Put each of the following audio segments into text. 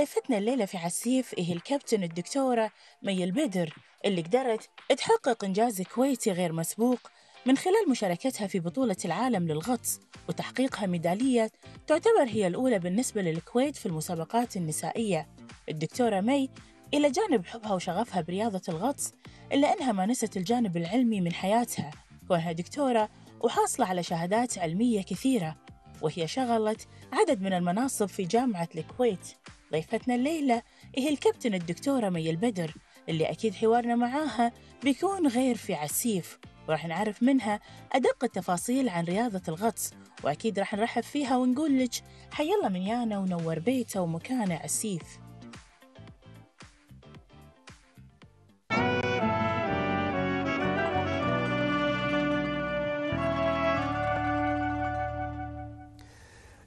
ضيفتنا الليلة في عسيف هي الكابتن الدكتورة مي البدر اللي قدرت تحقق إنجاز كويتي غير مسبوق من خلال مشاركتها في بطولة العالم للغطس وتحقيقها ميدالية تعتبر هي الأولى بالنسبة للكويت في المسابقات النسائية الدكتورة مي إلى جانب حبها وشغفها برياضة الغطس إلا أنها ما نست الجانب العلمي من حياتها كونها دكتورة وحاصلة على شهادات علمية كثيرة وهي شغلت عدد من المناصب في جامعة الكويت ضيفتنا الليلة هي إيه الكابتن الدكتورة مي البدر اللي أكيد حوارنا معاها بيكون غير في عسيف وراح نعرف منها أدق التفاصيل عن رياضة الغطس وأكيد راح نرحب فيها ونقول لك حيلا من يانا ونور بيته ومكانه عسيف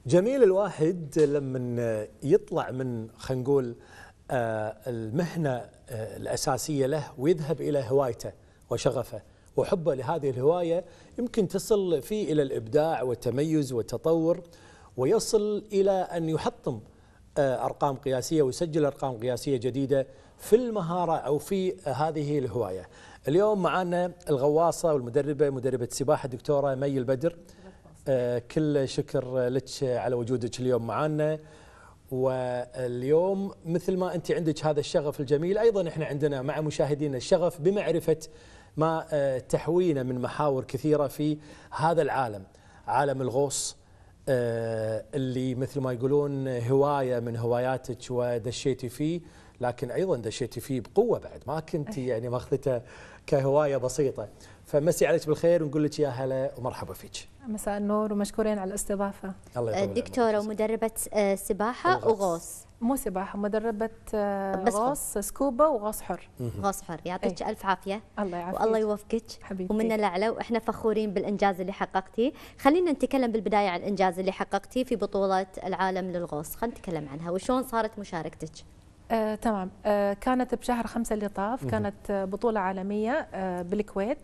جميل الواحد لما يطلع من خلينا نقول آه، المهنه آه، الاساسيه له ويذهب الى هوايته وشغفه وحبه لهذه الهوايه يمكن تصل فيه الى الابداع والتميز والتطور ويصل الى ان يحطم آه، ارقام قياسيه ويسجل ارقام قياسيه جديده في المهاره او في هذه الهوايه. اليوم معنا الغواصه والمدربه مدربه السباحه الدكتوره مي البدر آه، كل شكر لك على وجودك اليوم معنا واليوم مثل ما انت عندك هذا الشغف الجميل ايضا احنا عندنا مع مشاهدينا الشغف بمعرفه ما آه، تحوينا من محاور كثيره في هذا العالم عالم الغوص آه، اللي مثل ما يقولون هوايه من هواياتك ودشيتي فيه لكن ايضا دشيتي فيه بقوه بعد ما كنت إيه. يعني ماخذته كهوايه بسيطه فمسي عليك بالخير ونقول لك يا هلا ومرحبا فيك مساء النور ومشكورين على الاستضافه الله دكتوره ومدربه آه، سباحه وغوص مو سباحه مدربه آه، غوص سكوبا وغوص حر غوص حر يعطيك إيه. الف عافيه الله يعافيك والله يوفقك ومن الاعلى واحنا فخورين بالانجاز اللي حققتيه خلينا نتكلم بالبدايه عن الانجاز اللي حققتيه في بطوله العالم للغوص خلينا نتكلم عنها وشلون صارت مشاركتك آه، تمام آه، كانت بشهر خمسة اللي طاف كانت بطولة عالمية آه، بالكويت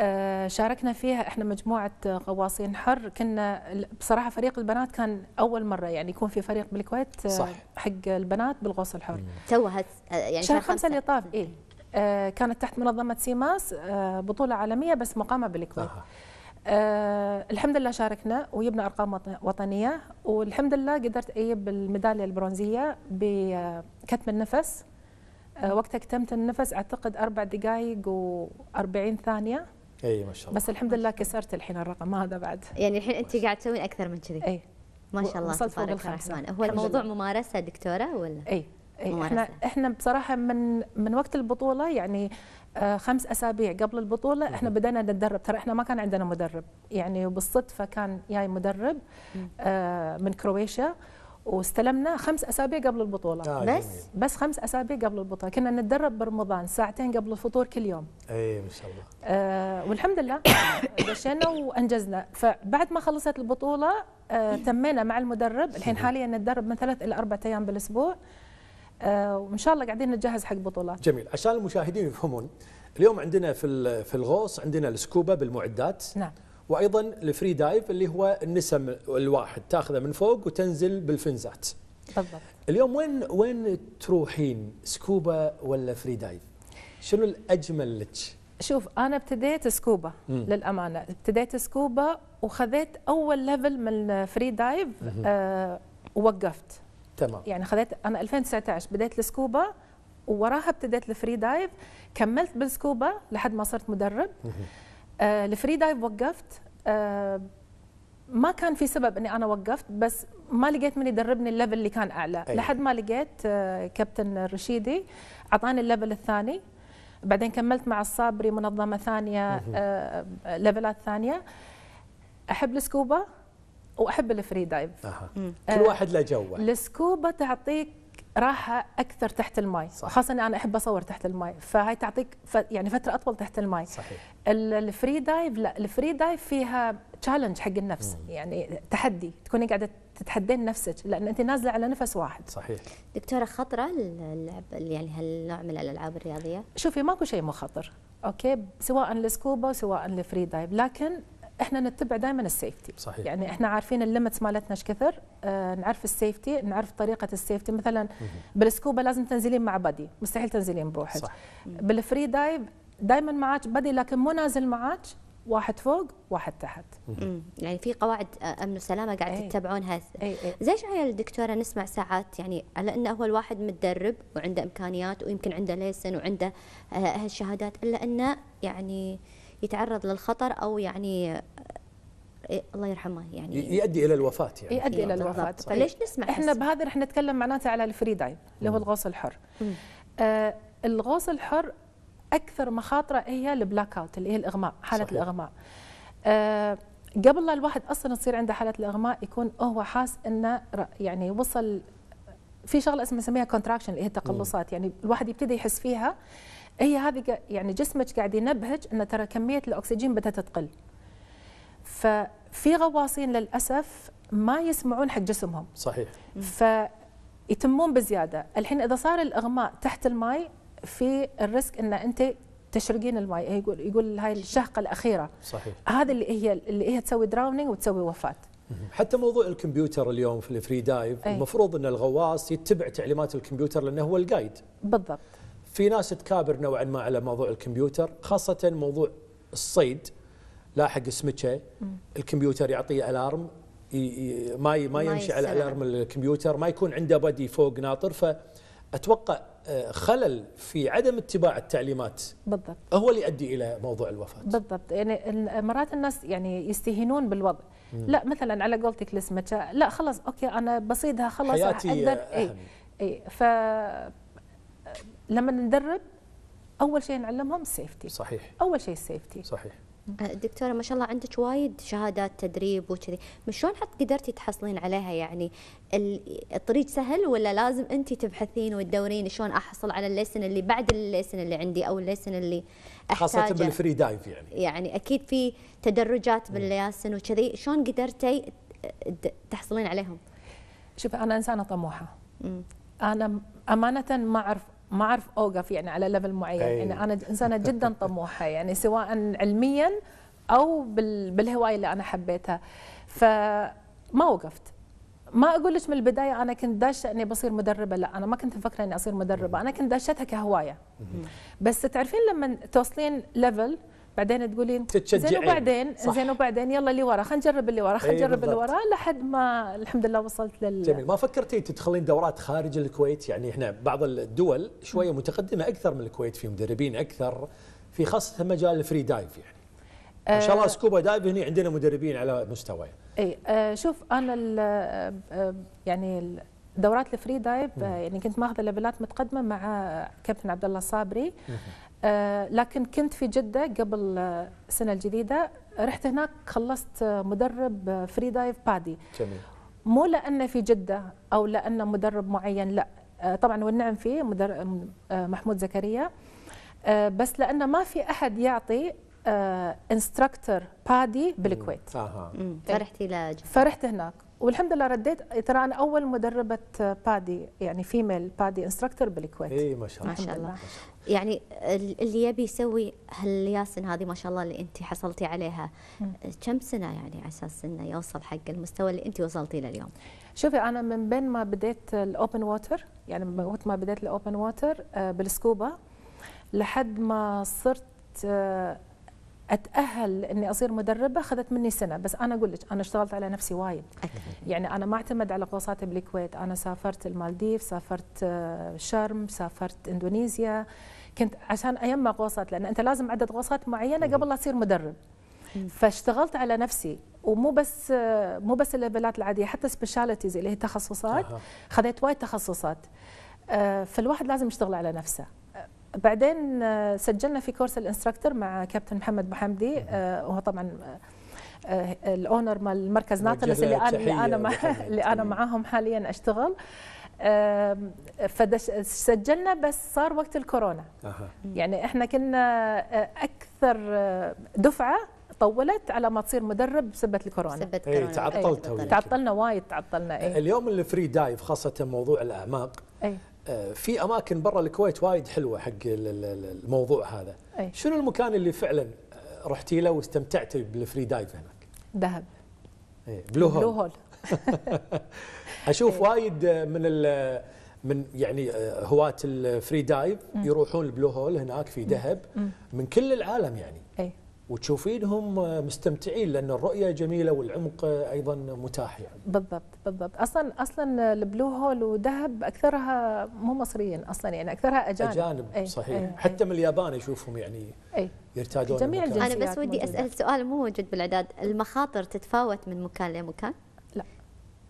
آه، شاركنا فيها احنا مجموعة غواصين حر كنا بصراحة فريق البنات كان أول مرة يعني يكون في فريق بالكويت آه، صح. حق البنات بالغوص الحر توها آه، يعني شهر خمسة اللي طاف إيه آه، كانت تحت منظمة سيماس آه، بطولة عالمية بس مقامة بالكويت آه. آه، الحمد لله شاركنا وجبنا ارقام وطنيه والحمد لله قدرت اجيب الميداليه البرونزيه بكتم النفس آه، وقتها كتمت النفس اعتقد اربع دقائق و40 ثانيه اي ما شاء الله بس الحمد لله كسرت الحين الرقم هذا بعد يعني الحين انت قاعد تسوين اكثر من كذي اي ما شاء الله وصلت فوق الرحمن هو الموضوع الله. ممارسه دكتوره ولا اي اي احنا احنا بصراحه من من وقت البطوله يعني آه، خمس اسابيع قبل البطوله احنا بدانا نتدرب ترى احنا ما كان عندنا مدرب يعني بالصدفه كان جاي مدرب آه، من كرواتيا واستلمنا خمس اسابيع قبل البطوله آه بس جميل. بس خمس اسابيع قبل البطوله كنا نتدرب برمضان ساعتين قبل الفطور كل يوم اي ما شاء الله آه والحمد لله دشينا وانجزنا فبعد ما خلصت البطوله آه تمينا مع المدرب الحين حاليا نتدرب من ثلاث الى اربع ايام بالاسبوع آه، وان شاء الله قاعدين نتجهز حق بطولات جميل عشان المشاهدين يفهمون اليوم عندنا في في الغوص عندنا السكوبا بالمعدات نعم وايضا الفري دايف اللي هو النسم الواحد تاخذه من فوق وتنزل بالفنزات بالضبط اليوم وين وين تروحين سكوبا ولا فري دايف شنو الاجمل لك شوف انا ابتديت سكوبا مم. للامانه ابتديت سكوبا وخذيت اول ليفل من الفري دايف آه ووقفت تمام يعني خذيت انا 2019 بديت السكوبا ووراها ابتديت الفري دايف كملت بالسكوبا لحد ما صرت مدرب آه الفري دايف وقفت آه ما كان في سبب اني انا وقفت بس ما لقيت من يدربني الليفل اللي كان اعلى أيه. لحد ما لقيت آه كابتن الرشيدي اعطاني الليفل الثاني بعدين كملت مع الصابري منظمه ثانيه آه،, آه ليفلات ثانيه احب السكوبا واحب الفري دايف أه. كل واحد له جوه السكوبا تعطيك راحه اكثر تحت الماء صح. خاصه انا احب اصور تحت الماء فهاي تعطيك ف... يعني فتره اطول تحت الماء صحيح الفري دايف لا الفري دايف فيها تشالنج حق النفس مم. يعني تحدي تكوني قاعده تتحدين نفسك لان انت نازله على نفس واحد صحيح دكتوره خطره اللعب يعني هالنوع من الالعاب الرياضيه شوفي ماكو شيء مو خطر اوكي سواء السكوبا سواء الفري دايف لكن احنا نتبع دائما السيفتي صحيح. يعني احنا عارفين الليمتس مالتنا ايش كثر آه نعرف السيفتي نعرف طريقه السيفتي مثلا بالسكوبا لازم تنزلين مع بادي مستحيل تنزلين بروحك صح. بالفري دايف دائما معك بادي لكن مو نازل معك واحد فوق واحد تحت مم. يعني في قواعد آه، امن وسلامه قاعد أي. تتبعونها أي أي. زي شعيل دكتوره نسمع ساعات يعني على انه هو الواحد متدرب وعنده امكانيات ويمكن عنده ليسن وعنده آه، هالشهادات الا انه يعني يتعرض للخطر او يعني الله يرحمه يعني يؤدي الى الوفاه يعني يؤدي الى الوفاه فليش طيب، طيب، نسمع احنا بهذا رح نتكلم معناته على الفري دايف اللي هو الغوص الحر آه الغوص الحر اكثر مخاطره هي البلاك اوت اللي هي الاغماء حاله صحيح. الاغماء آه قبل لا الواحد اصلا تصير عنده حاله الاغماء يكون هو حاس انه يعني وصل في شغله اسمها نسميها كونتراكشن اللي هي التقلصات يعني الواحد يبتدي يحس فيها هي هذه يعني جسمك قاعد ينبهج ان ترى كميه الاكسجين بدها تقل ففي غواصين للاسف ما يسمعون حق جسمهم صحيح فيتمون بزياده الحين اذا صار الاغماء تحت الماء في الريسك ان انت تشرقين الماء إيه يقول يقول هاي الشهقه الاخيره صحيح هذا اللي هي اللي هي تسوي دراونينج وتسوي وفاه حتى موضوع الكمبيوتر اليوم في الفري دايف أي. المفروض ان الغواص يتبع تعليمات الكمبيوتر لانه هو الجايد بالضبط في ناس تكابر نوعا ما على موضوع الكمبيوتر خاصه موضوع الصيد لاحق سمكه الكمبيوتر يعطيه الارم ما ما يمشي على الارم الكمبيوتر ما يكون عنده بدي فوق ناطر فاتوقع آه، خلل في عدم اتباع التعليمات بالضبط هو اللي يؤدي الى موضوع الوفاه بالضبط يعني مرات الناس يعني يستهينون بالوضع مم. لا مثلا على قولتك لسمكه لا خلاص اوكي انا بصيدها خلاص حياتي اقدر اي اي ف لما ندرب اول شيء نعلمهم السيفتي صحيح اول شيء السيفتي صحيح أه، دكتورة ما شاء الله عندك وايد شهادات تدريب وكذي، من شلون حتى قدرتي تحصلين عليها يعني؟ الطريق سهل ولا لازم انت تبحثين وتدورين شلون احصل على الليسن اللي بعد الليسن اللي عندي او الليسن اللي احتاجه خاصة بالفري دايف يعني يعني اكيد في تدرجات باللياسن وكذي، شلون قدرتي تحصلين عليهم؟ شوف انا انسانة طموحة. م. انا امانة ما اعرف ما اعرف اوقف يعني على ليفل معين أيه. يعني انا انسانه جدا طموحه يعني سواء علميا او بالهوايه اللي انا حبيتها فما وقفت ما اقول لك من البدايه انا كنت داشه اني بصير مدربه لا انا ما كنت مفكره اني اصير مدربه انا كنت داشتها كهوايه بس تعرفين لما توصلين ليفل بعدين تقولين زين وبعدين زين وبعدين يلا اللي ورا خلينا نجرب اللي ورا خلينا نجرب اللي ورا لحد ما الحمد لله وصلت لل جميل ما فكرتي تدخلين دورات خارج الكويت يعني احنا بعض الدول شويه متقدمه اكثر من الكويت في مدربين اكثر في خاصه مجال الفري دايف يعني ان شاء الله آه، سكوبا دايف هنا عندنا مدربين على مستوى اي آه، شوف انا آه، يعني دورات الفري دايف يعني كنت ماخذه ليفلات متقدمه مع كابتن عبد الله صابري آه، لكن كنت في جدة قبل آه، السنة الجديدة رحت هناك خلصت آه، مدرب فري دايف بادي جميل. مو لأنه في جدة أو لأنه مدرب معين لا طبعا والنعم فيه مدرب محمود زكريا بس لأنه ما في أحد يعطي انستراكتور بادي بالكويت آه. فرحتي لجدة فرحت هناك والحمد لله رديت ترى انا اول مدربه بادي يعني فيميل بادي انستراكتور بالكويت اي ما شاء الله ما شاء الله يعني اللي يبي يسوي هالياسن هذه ما شاء الله اللي انت حصلتي عليها كم سنه يعني على اساس انه يوصل حق المستوى اللي انت وصلتي له اليوم؟ شوفي انا من بين ما بديت الاوبن ووتر يعني وقت ما بديت الاوبن آه، ووتر بالسكوبا لحد ما صرت آه، اتاهل اني اصير مدربه اخذت مني سنه بس انا اقول لك انا اشتغلت على نفسي وايد يعني انا ما اعتمد على قوساتي بالكويت انا سافرت المالديف سافرت آه، شرم سافرت اندونيسيا كنت عشان ايما غوصات لان انت لازم عدد غوصات معينه قبل لا تصير مدرب فاشتغلت على نفسي ومو بس آه، مو بس الليفلات العاديه حتى سبيشاليتيز اللي هي تخصصات خذيت وايد تخصصات آه، فالواحد لازم يشتغل على نفسه بعدين آه، سجلنا في كورس الانستراكتور مع كابتن محمد محمدي آه، وهو طبعا آه، الاونر مال مركز ناطلس اللي انا اللي انا اللي انا معاهم حاليا اشتغل فسجلنا بس صار وقت الكورونا يعني احنا كنا اكثر دفعه طولت على ما تصير مدرب بسبه الكورونا سبة إيه، كورونا تعطلت أيوة. تعطلنا وايد تعطلنا أي. اليوم الفري دايف خاصه موضوع الاعماق أي. آه، في اماكن برا الكويت وايد حلوه حق الموضوع هذا أي. شنو المكان اللي فعلا آه، رحتي له واستمتعتي بالفري دايف هناك ذهب بلو هول بلو هول اشوف إيه. وايد من من يعني آه، هواة الفري دايف يروحون البلو هول هناك في ذهب من كل العالم يعني وتشوفينهم مستمتعين لان الرؤيه جميله والعمق ايضا متاح يعني. بالضبط بالضبط، اصلا اصلا البلو هول ودهب اكثرها مو مصريين اصلا يعني اكثرها اجانب اجانب أي صحيح، أي حتى إيه. من اليابان اشوفهم يعني أي يرتادون جميع انا بس ودي اسال سؤال مو موجود بالاعداد، المخاطر تتفاوت من مكان لمكان؟ لا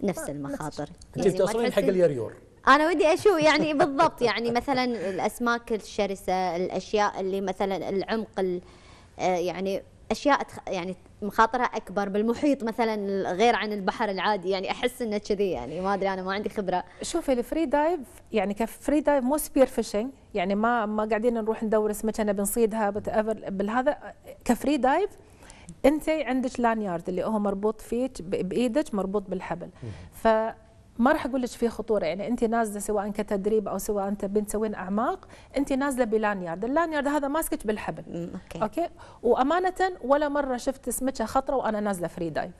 نفس المخاطر انت يعني توصلين حق اليريور انا ودي اشوف يعني بالضبط يعني مثلا الاسماك الشرسه الاشياء اللي مثلا العمق آه، يعني اشياء يعني مخاطرها اكبر بالمحيط مثلا غير عن البحر العادي يعني احس انه كذي يعني ما ادري انا ما عندي خبره شوفي الفري دايف يعني كفري دايف مو سبير فيشنج يعني ما ما قاعدين نروح ندور سمكه بنصيدها بالهذا كفري دايف انت عندك لانيارد اللي هو مربوط فيك بايدك مربوط بالحبل ف ما راح اقول لك في خطوره يعني انت نازله سواء كتدريب او سواء انت بنت سوين اعماق انت نازله بلانيارد اللانيارد هذا ماسكك بالحبل اوكي اوكي وامانه ولا مره شفت سمكه خطره وانا نازله فري داي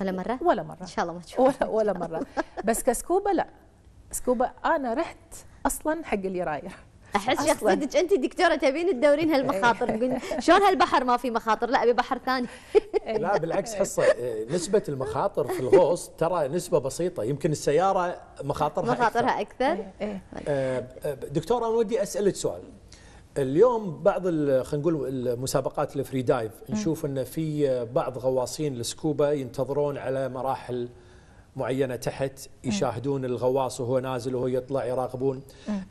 ولا مره ولا مره ان شاء الله ما تشوف ولا, ولا مره بس كسكوبه لا سكوبا انا رحت اصلا حق اللي رايح احس شخصيتك انت دكتوره تبين تدورين هالمخاطر إيه. شلون هالبحر ما في مخاطر لا ابي بحر ثاني إيه. لا بالعكس حصه إيه، نسبه المخاطر في الغوص ترى نسبه بسيطه يمكن السياره مخاطرها مخاطرها اكثر, أكثر. طيب. آه، آه، دكتوره انا ودي اسالك سؤال اليوم بعض خلينا نقول المسابقات الفري دايف نشوف ان في بعض غواصين السكوبا ينتظرون على مراحل معينه تحت يشاهدون الغواص وهو نازل وهو يطلع يراقبون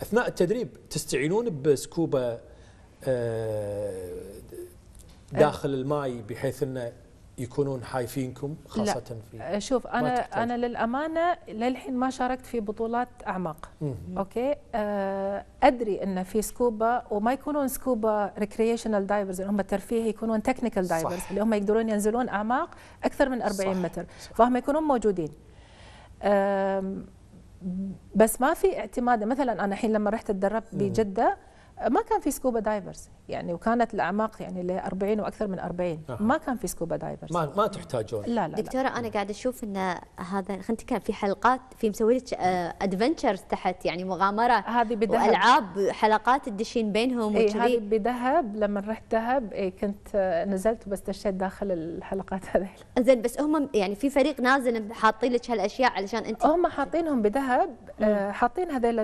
اثناء التدريب تستعينون بسكوبا آه، أه. داخل الماي بحيث انه يكونون حايفينكم خاصة لا. في أه، شوف انا تحتاج. انا للامانه للحين ما شاركت في بطولات اعماق مم. اوكي ادري ان في سكوبا وما يكونون سكوبا ريكريشنال دايفرز اللي هم ترفيه يكونون تكنيكال دايفرز اللي هم يقدرون ينزلون اعماق اكثر من 40 صح. متر صح. فهم يكونون موجودين بس ما في اعتماد مثلا انا الحين لما رحت اتدرب بجده ما كان في سكوبا دايفرز يعني وكانت الاعماق يعني ل 40 واكثر من 40 ما كان في سكوبا دايفرز ما ما تحتاجون لا لا دكتوره لا. انا قاعده اشوف ان هذا خنت نتكلم في حلقات في مسوي لك ادفنتشرز تحت يعني مغامره هذه بدهب والعاب حلقات تدشين بينهم اي هذه بدهب لما رحت دهب اي كنت آه، نزلت وبستشهد داخل الحلقات هذه زين بس هم يعني في فريق نازل حاطين لك هالاشياء علشان انت هم حاطينهم بدهب آه، حاطين هذيل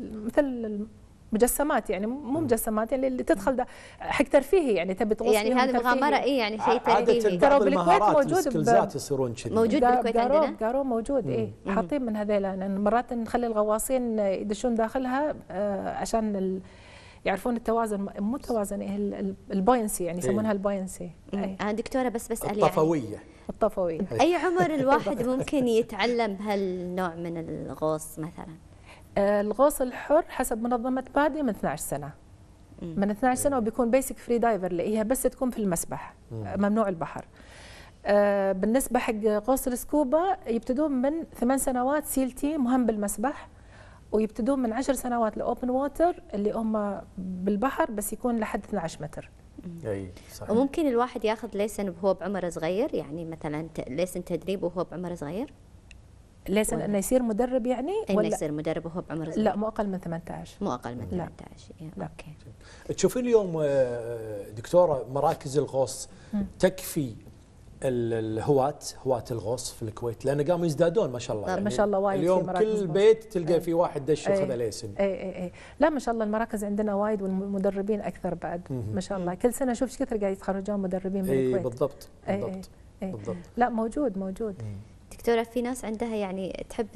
مثل مجسمات يعني مو مجسمات يعني اللي تدخل ده حق ترفيهي يعني تبي تغوص يعني هذه مغامره اي يعني شيء ترفيهي ترى بالكويت موجود يصيرون كذي موجود بالكويت عندنا قارو موجود اي حاطين من هذيلا لان يعني مرات نخلي الغواصين يدشون داخلها آه، عشان ال... يعرفون التوازن مو التوازن إيه، البوينسي يعني إيه. يسمونها إيه؟ البوينسي إيه؟ أنا دكتوره بس بسال الطفويه يعني. الطفويه اي عمر الواحد ممكن يتعلم هالنوع من الغوص مثلا آه، الغوص الحر حسب منظمه بادي من 12 سنه من 12 سنه وبيكون بيسك فري دايفر اللي هي بس تكون في المسبح آه، ممنوع البحر آه، بالنسبه حق غوص السكوبا يبتدون من 8 سنوات سيل تي مهم بالمسبح ويبتدون من 10 سنوات الاوبن ووتر اللي هم بالبحر بس يكون لحد 12 متر اي صحيح وممكن الواحد ياخذ ليسن وهو بعمر صغير يعني مثلا ليسن تدريب وهو بعمر صغير ليس انه يصير مدرب يعني إيه، انه ولا يصير مدرب وهو بعمر صغير لا مو اقل من 18 مو اقل من 18 إيه، لا. اوكي تشوفين اليوم آه، دكتوره مراكز الغوص تكفي الهواة هواة الغوص في الكويت لان قاموا يزدادون ما شاء الله يعني ما شاء الله وايد اليوم كل بيت تلقى إيه. فيه واحد دش وخذ ليسن اي اي اي لا ما شاء الله المراكز عندنا وايد والمدربين اكثر بعد ما شاء الله كل سنه اشوف ايش كثر قاعد يتخرجون مدربين من الكويت اي بالضبط بالضبط أي أي. بالضبط لا موجود موجود مم. دكتوره في ناس عندها يعني تحب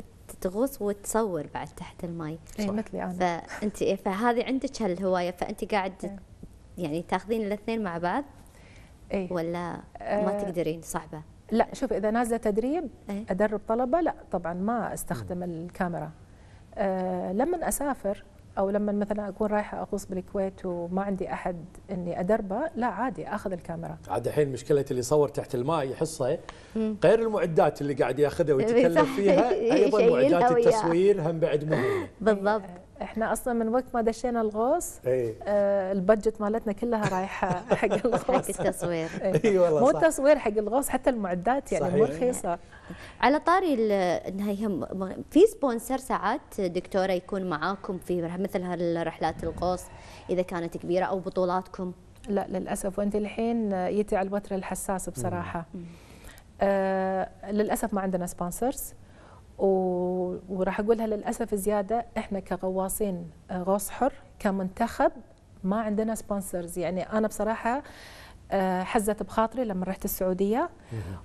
تغوص وتصور بعد تحت المي اي مثلي انا فانت فهذه عندك هالهوايه فانت قاعد إيه. يعني تاخذين الاثنين مع بعض اي ولا ما آه، تقدرين صعبه لا شوف اذا نازله تدريب إيه. ادرب طلبه لا طبعا ما استخدم الكاميرا أه لما اسافر او لما مثلا اكون رايحه اغوص بالكويت وما عندي احد اني ادربه لا عادي اخذ الكاميرا عاد الحين مشكله اللي يصور تحت الماء يحصه غير المعدات اللي قاعد ياخذها ويتكلم فيها ايضا معدات التصوير هم بعد مهمه بالضبط احنا اصلا من وقت ما دشينا الغوص إيه. آه البادجت مالتنا كلها رايحه حق الغوص حق التصوير اي إيه، والله مو التصوير حق الغوص حتى المعدات يعني مو رخيصه على طاري انها في سبونسر ساعات دكتوره يكون معاكم في مثل هالرحلات الغوص اذا كانت كبيره او بطولاتكم لا للاسف وانت الحين جيتي على الوتر الحساس بصراحه آه للاسف ما عندنا سبونسرز وراح اقولها للاسف زياده احنا كغواصين آه، غوص حر كمنتخب ما عندنا سبونسرز يعني انا بصراحه آه، حزت بخاطري لما رحت السعوديه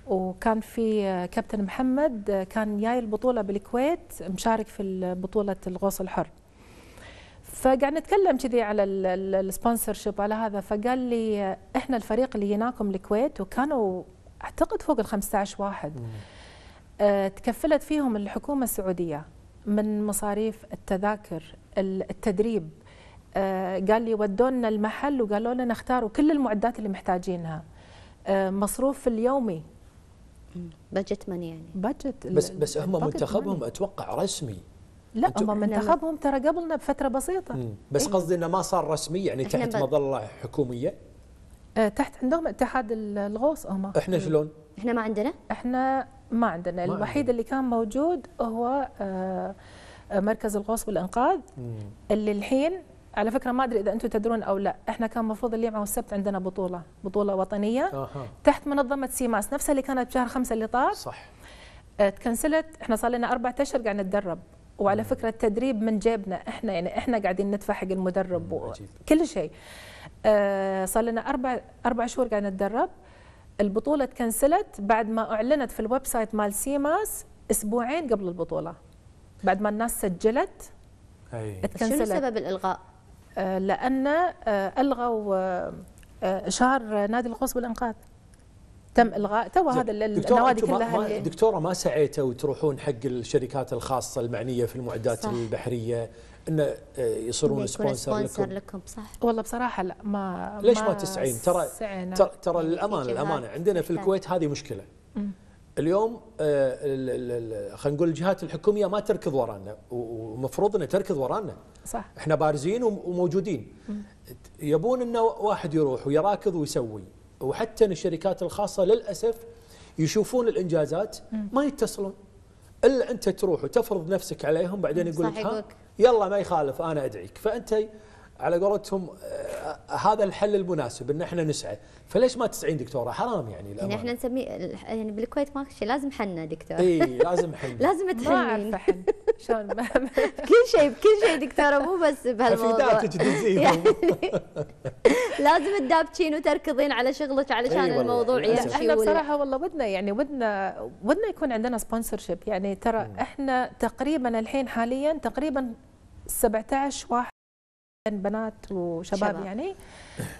وكان في آه، كابتن محمد كان جاي البطوله بالكويت مشارك في بطوله الغوص الحر فقعد نتكلم كذي على السبونسر شيب على هذا فقال لي احنا الفريق اللي جيناكم الكويت وكانوا اعتقد فوق ال 15 واحد آه، تكفلت فيهم الحكومة السعودية من مصاريف التذاكر التدريب آه، قال لي ودونا المحل وقالوا لنا اختاروا كل المعدات اللي محتاجينها آه، مصروف اليومي بجت من يعني بجت بس بس هم منتخبهم من. اتوقع رسمي لا هم منتخبهم ترى قبلنا بفتره بسيطه بس إيه؟ قصدي انه ما صار رسمي يعني تحت مظله حكوميه تحت عندهم اتحاد الغوص هم احنا شلون؟ احنا ما عندنا؟ احنا ما عندنا ما الوحيد اللي كان موجود هو آه، آه، مركز الغوص والانقاذ اللي الحين على فكره ما ادري اذا انتم تدرون او لا احنا كان المفروض الجمعه والسبت عندنا بطوله بطوله وطنيه آه. تحت منظمه سيماس نفسها اللي كانت بشهر خمسة اللي طاف صح آه، تكنسلت احنا صار لنا اربع اشهر قاعد نتدرب وعلى فكره التدريب من جيبنا احنا يعني احنا قاعدين ندفع حق المدرب وكل شيء صار لنا اربع اربع شهور قاعد نتدرب البطوله تكنسلت بعد ما اعلنت في الويب سايت مال سيماس اسبوعين قبل البطوله بعد ما الناس سجلت تكنسلت شنو سبب الالغاء آه، لان آه، الغوا آه،, آه اشهار نادي القوس بالانقاذ تم الغاء تو هذا النوادي كلها ما دكتوره ما سعيتوا تروحون حق الشركات الخاصه المعنيه في المعدات صح. البحريه ان آه، يصيرون سبونسر لكم لكم صح والله بصراحه لا ما ليش ما, تسعين ترى ترى ترى الامانه يعني الامانه عندنا في الكويت هذه مشكله اليوم آه، خلينا نقول الجهات الحكوميه ما تركض ورانا ومفروض انها تركض ورانا صح احنا بارزين وموجودين يبون انه واحد يروح ويراكض ويسوي وحتى الشركات الخاصه للاسف يشوفون الانجازات ما يتصلون الا انت تروح وتفرض نفسك عليهم بعدين يقول لك يلا ما يخالف انا ادعيك فانت على قولتهم آه، هذا الحل المناسب ان احنا نسعى فليش ما تسعين دكتوره حرام يعني الأمان. يعني احنا نسميه يعني بالكويت ما شيء لازم حنه دكتور اي لازم حنه لازم تحنين ما شلون كل شيء بكل شيء دكتوره مو بس بهالموضوع يعني لازم تدابشين وتركضين على شغلك علشان أيوة الموضوع يمشي احنا بصراحه والله ودنا يعني ودنا ودنا يكون عندنا سبونسر يعني ترى احنا تقريبا الحين حاليا تقريبا 17 واحد بنات وشباب شباب. يعني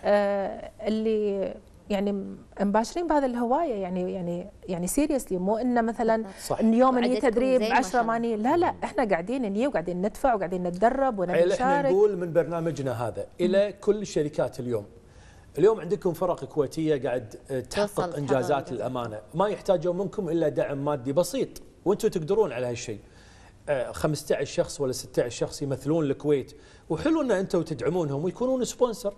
آه اللي يعني مباشرين بهذا الهوايه يعني يعني يعني سيريسلي مو انه مثلا صح. يوم تدريب 10 ماني لا لا احنا قاعدين نجي وقاعدين ندفع وقاعدين نتدرب ونشارك احنا نقول من برنامجنا هذا الى كل الشركات اليوم اليوم عندكم فرق كويتيه قاعد آه، تحقق انجازات الامانه ما يحتاجون منكم الا دعم مادي بسيط وانتم تقدرون على هالشيء 15 شخص ولا 16 شخص يمثلون الكويت وحلو ان انتم تدعمونهم ويكونون سبونسر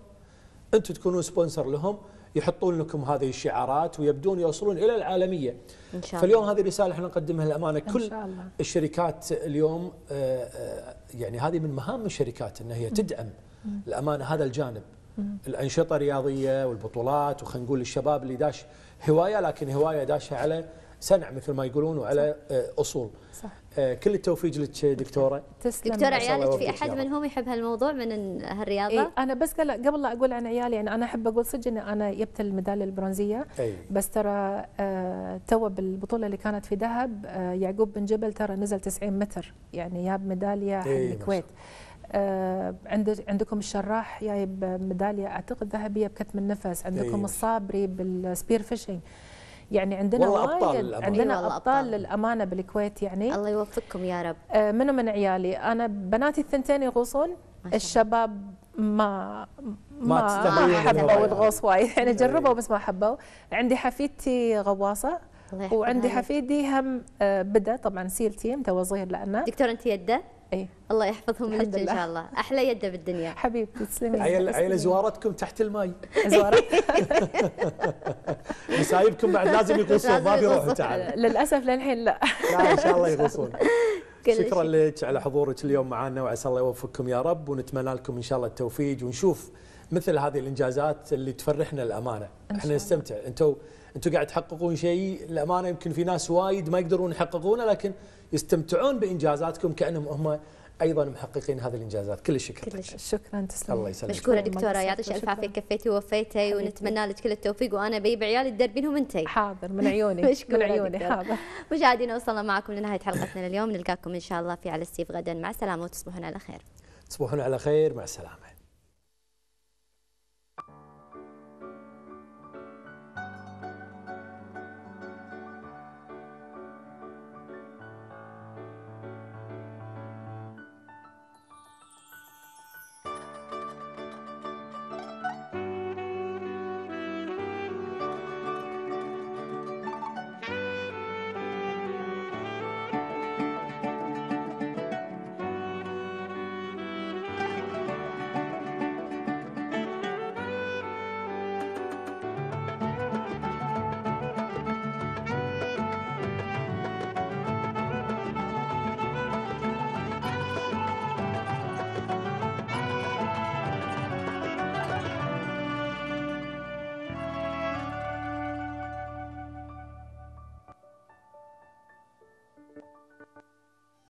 انتم تكونون سبونسر لهم يحطون لكم هذه الشعارات ويبدون يوصلون الى العالميه إن شاء الله. فاليوم هذه الرساله احنا نقدمها للامانه كل إن شاء الله. الشركات اليوم آه، آه، يعني هذه من مهام الشركات ان هي تدعم الامانه هذا الجانب الانشطه الرياضيه والبطولات وخلينا نقول الشباب اللي داش هوايه لكن هوايه داشه على سنع مثل ما يقولون وعلى آه، اصول صح. آه، كل التوفيق لك دكتوره تسلم دكتوره عيالك في احد منهم يحب هالموضوع من هالرياضه؟ إيه انا بس قبل لا اقول عن عيالي يعني انا احب اقول صدق ان انا جبت الميداليه البرونزيه أي. بس ترى آه تو بالبطوله اللي كانت في ذهب آه يعقوب بن جبل ترى نزل 90 متر يعني جاب ميداليه عن إيه، الكويت آه عند عندكم الشراح جايب ميداليه اعتقد ذهبيه بكتم النفس عندكم إيه. الصابري بالسبير فيشنج يعني عندنا والله أبطال للأمانة. عندنا أيوة أبطال, للأمانة بالكويت يعني الله يوفقكم يا رب آه، منو من عيالي أنا بناتي الثنتين يغوصون الشباب ما ما, ما حبوا الغوص وايد يعني أيوة. جربوا بس ما حبوا عندي حفيدتي غواصة وعندي حفيدي هم آه، بدا طبعا سيلتي متوظيه لانه دكتور انت يده اي الله يحفظهم لك ان شاء الله احلى يده بالدنيا حبيبتي تسلمي عيل عيال زوارتكم تحت الماي زوارتكم مسايبكم بعد لازم يغوصون ما بيروحون تعال للاسف للحين لا لا ان شاء الله يغوصون شكرا لك على حضورك اليوم معنا وعسى الله يوفقكم يا رب ونتمنى لكم ان شاء الله التوفيق ونشوف مثل هذه الانجازات اللي تفرحنا الامانه احنا نستمتع انتم انتم قاعد تحققون شيء الامانه يمكن في ناس وايد ما يقدرون يحققونه لكن يستمتعون بانجازاتكم كانهم هم ايضا محققين هذه الانجازات كل الشكر كل شكرا تسلم الله يسلمك مشكوره دكتوره يعطيك الف عافيه كفيتي ووفيتي ونتمنى لك كل التوفيق وانا بيب عيالي تدربينهم انتي حاضر من عيوني من عيوني حاضر مشاهدينا وصلنا معكم لنهايه حلقتنا لليوم نلقاكم ان شاء الله في على السيف غدا مع السلامه وتصبحون على خير تصبحون على خير مع السلامه